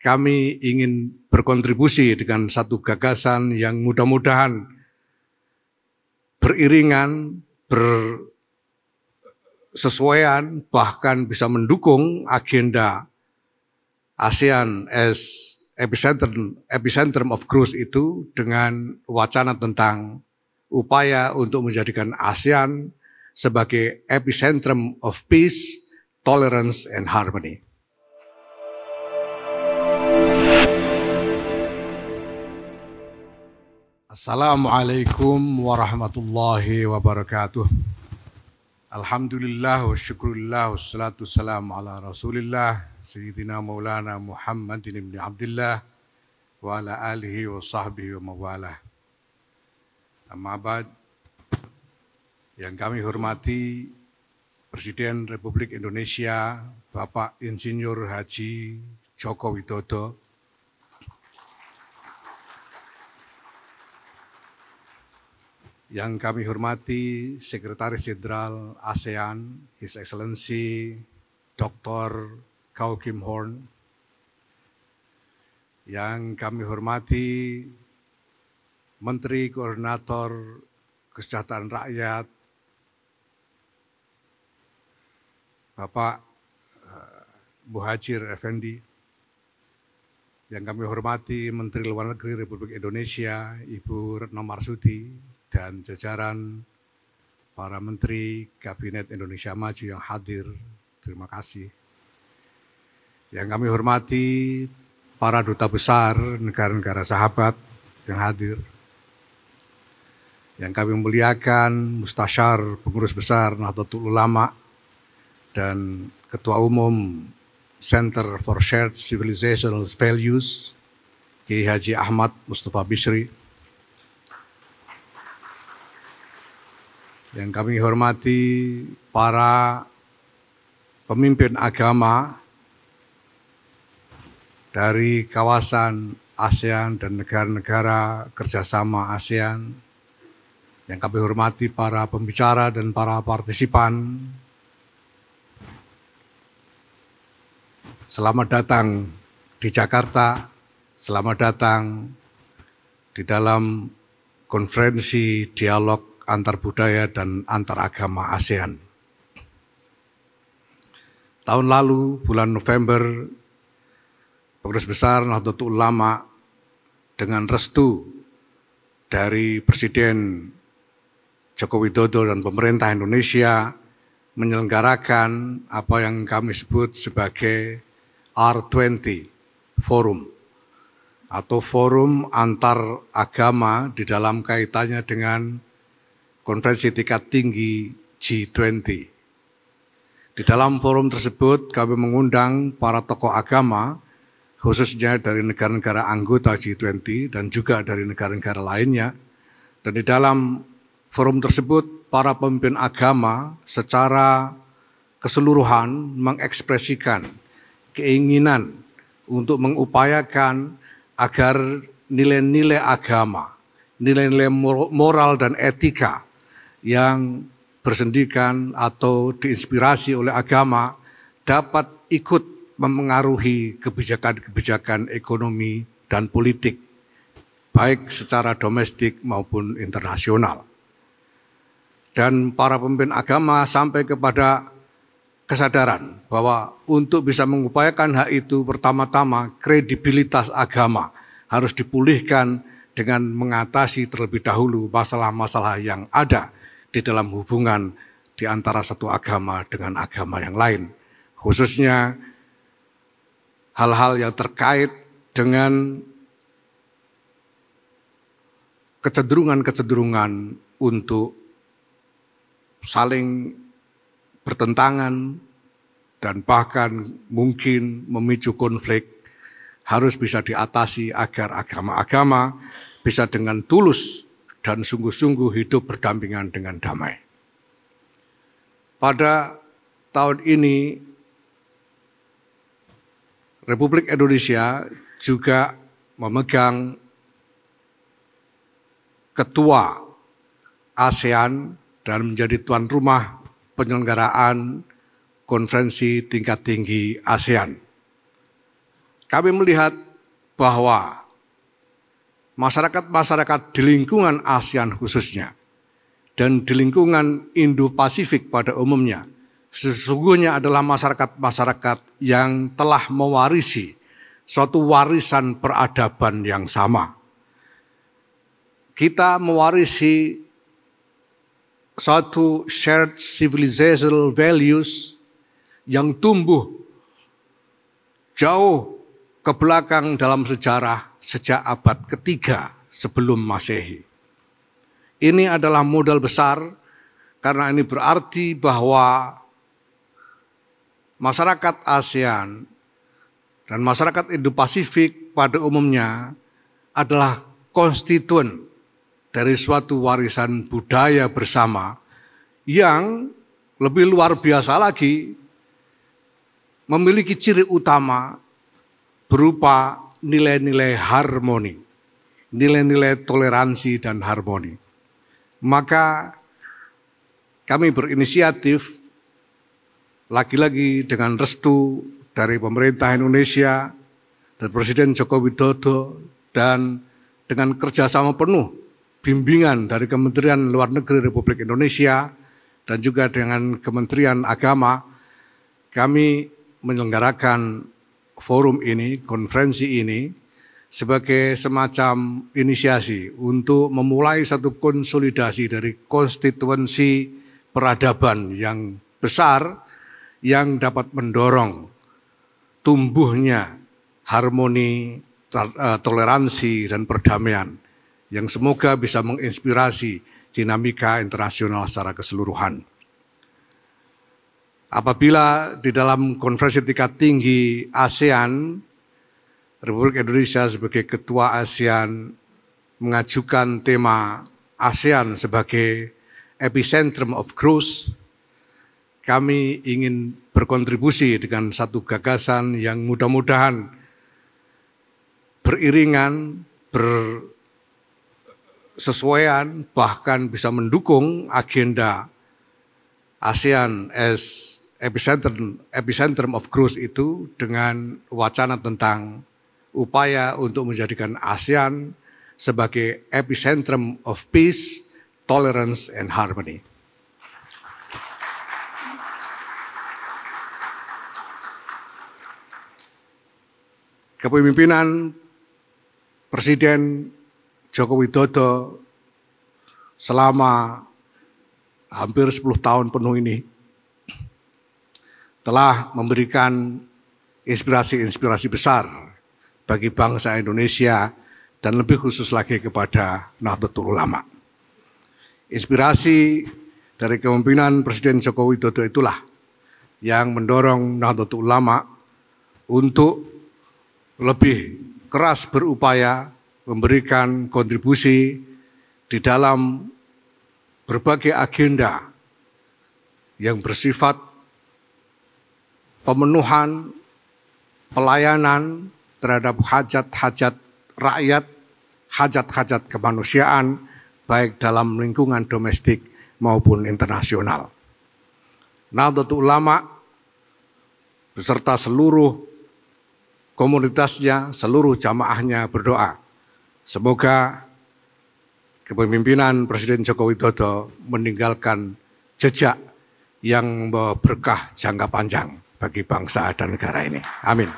kami ingin berkontribusi dengan satu gagasan yang mudah-mudahan beriringan, bersesuaian, bahkan bisa mendukung agenda ASEAN as epicentrum, epicentrum of growth itu dengan wacana tentang upaya untuk menjadikan ASEAN sebagai epicentrum of peace, tolerance, and harmony. Assalamualaikum warahmatullahi wabarakatuh. Alhamdulillah wa syukurillah wassalatu wassalamu ala rasulillah Sayyidina Maulana Muhammadin ibn Abdullah wa ala alihi wa sahbihi wa mawalah. Amma abad yang kami hormati Presiden Republik Indonesia Bapak Insinyur Haji Joko Widodo Yang kami hormati Sekretaris Jenderal ASEAN, His Excellency Dr. Kau Kim Horn. Yang kami hormati Menteri Koordinator Kesejahteraan Rakyat, Bapak eh, Muhajir Effendi, yang kami hormati Menteri Luar Negeri Republik Indonesia, Ibu Retno Marsudi, dan jajaran para menteri Kabinet Indonesia Maju yang hadir, terima kasih. Yang kami hormati para duta besar negara-negara sahabat yang hadir. Yang kami muliakan mustasyar pengurus besar Nahdlatul Ulama dan Ketua Umum Center for Shared Civilizational Values, Kiai Haji Ahmad Mustafa Bishri, Yang kami hormati para pemimpin agama dari kawasan ASEAN dan negara-negara kerjasama ASEAN. Yang kami hormati para pembicara dan para partisipan. Selamat datang di Jakarta, selamat datang di dalam konferensi dialog antar budaya dan antar agama ASEAN. Tahun lalu bulan November Pengurus Besar Nahdlatul Ulama dengan restu dari Presiden Joko Widodo dan pemerintah Indonesia menyelenggarakan apa yang kami sebut sebagai R20 Forum atau forum antar agama di dalam kaitannya dengan konferensi tingkat tinggi G20. Di dalam forum tersebut kami mengundang para tokoh agama khususnya dari negara-negara anggota G20 dan juga dari negara-negara lainnya. Dan di dalam forum tersebut para pemimpin agama secara keseluruhan mengekspresikan keinginan untuk mengupayakan agar nilai-nilai agama, nilai-nilai moral dan etika yang bersendikan atau diinspirasi oleh agama dapat ikut memengaruhi kebijakan-kebijakan ekonomi dan politik, baik secara domestik maupun internasional. Dan para pemimpin agama sampai kepada kesadaran bahwa untuk bisa mengupayakan hak itu pertama-tama kredibilitas agama harus dipulihkan dengan mengatasi terlebih dahulu masalah-masalah yang ada di dalam hubungan di antara satu agama dengan agama yang lain. Khususnya hal-hal yang terkait dengan kecenderungan-kecenderungan untuk saling bertentangan dan bahkan mungkin memicu konflik harus bisa diatasi agar agama-agama bisa dengan tulus dan sungguh-sungguh hidup berdampingan dengan damai. Pada tahun ini Republik Indonesia juga memegang ketua ASEAN dan menjadi tuan rumah penyelenggaraan konferensi tingkat tinggi ASEAN. Kami melihat bahwa masyarakat-masyarakat di lingkungan ASEAN khususnya dan di lingkungan Indo-Pasifik pada umumnya sesungguhnya adalah masyarakat-masyarakat yang telah mewarisi suatu warisan peradaban yang sama. Kita mewarisi suatu shared civilizational values yang tumbuh jauh ke belakang dalam sejarah sejak abad ketiga sebelum Masehi. Ini adalah modal besar karena ini berarti bahwa masyarakat ASEAN dan masyarakat Indo-Pasifik pada umumnya adalah konstituen dari suatu warisan budaya bersama yang lebih luar biasa lagi memiliki ciri utama berupa nilai-nilai harmoni, nilai-nilai toleransi dan harmoni. Maka kami berinisiatif lagi-lagi dengan restu dari pemerintah Indonesia dan Presiden Joko Widodo dan dengan kerjasama penuh bimbingan dari Kementerian Luar Negeri Republik Indonesia dan juga dengan Kementerian Agama kami menyelenggarakan forum ini, konferensi ini sebagai semacam inisiasi untuk memulai satu konsolidasi dari konstituensi peradaban yang besar yang dapat mendorong tumbuhnya harmoni, eh, toleransi, dan perdamaian yang semoga bisa menginspirasi dinamika internasional secara keseluruhan apabila di dalam konferensi tingkat tinggi ASEAN, Republik Indonesia sebagai ketua ASEAN mengajukan tema ASEAN sebagai epicentrum of growth, kami ingin berkontribusi dengan satu gagasan yang mudah-mudahan beriringan, bersesuaian, bahkan bisa mendukung agenda ASEAN as epicentrum, epicentrum of growth itu dengan wacana tentang upaya untuk menjadikan ASEAN sebagai epicentrum of peace, tolerance, and harmony. Kepemimpinan Presiden Joko Widodo selama hampir 10 tahun penuh ini telah memberikan inspirasi-inspirasi besar bagi bangsa Indonesia dan lebih khusus lagi kepada Nahdlatul Ulama. Inspirasi dari kepemimpinan Presiden Joko Widodo itulah yang mendorong Nahdlatul Ulama untuk lebih keras berupaya memberikan kontribusi di dalam berbagai agenda yang bersifat pemenuhan, pelayanan terhadap hajat-hajat rakyat, hajat-hajat kemanusiaan, baik dalam lingkungan domestik maupun internasional. Nahdlatul Ulama beserta seluruh komunitasnya, seluruh jamaahnya berdoa. Semoga kepemimpinan Presiden Joko Widodo meninggalkan jejak yang berkah jangka panjang bagi bangsa dan negara ini. Amin.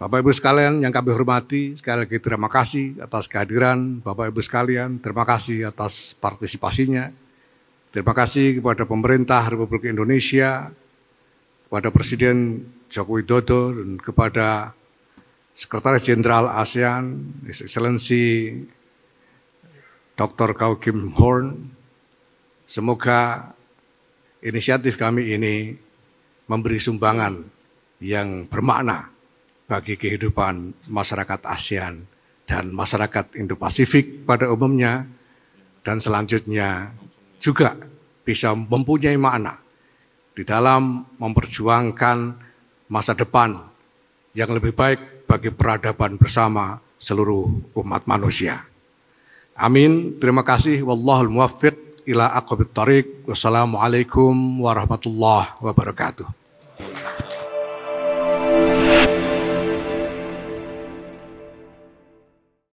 Bapak Ibu sekalian yang kami hormati, sekali lagi terima kasih atas kehadiran Bapak Ibu sekalian, terima kasih atas partisipasinya. Terima kasih kepada pemerintah Republik Indonesia, kepada Presiden Joko Widodo dan kepada Sekretaris Jenderal ASEAN, His Excellency Dr. Kau Kim Horn. Semoga inisiatif kami ini memberi sumbangan yang bermakna bagi kehidupan masyarakat ASEAN dan masyarakat Indo-Pasifik pada umumnya dan selanjutnya juga bisa mempunyai makna di dalam memperjuangkan masa depan yang lebih baik bagi peradaban bersama seluruh umat manusia. Amin. Terima kasih. Wallahul muwaffiq ila aqabit tariq. Wassalamualaikum warahmatullahi wabarakatuh.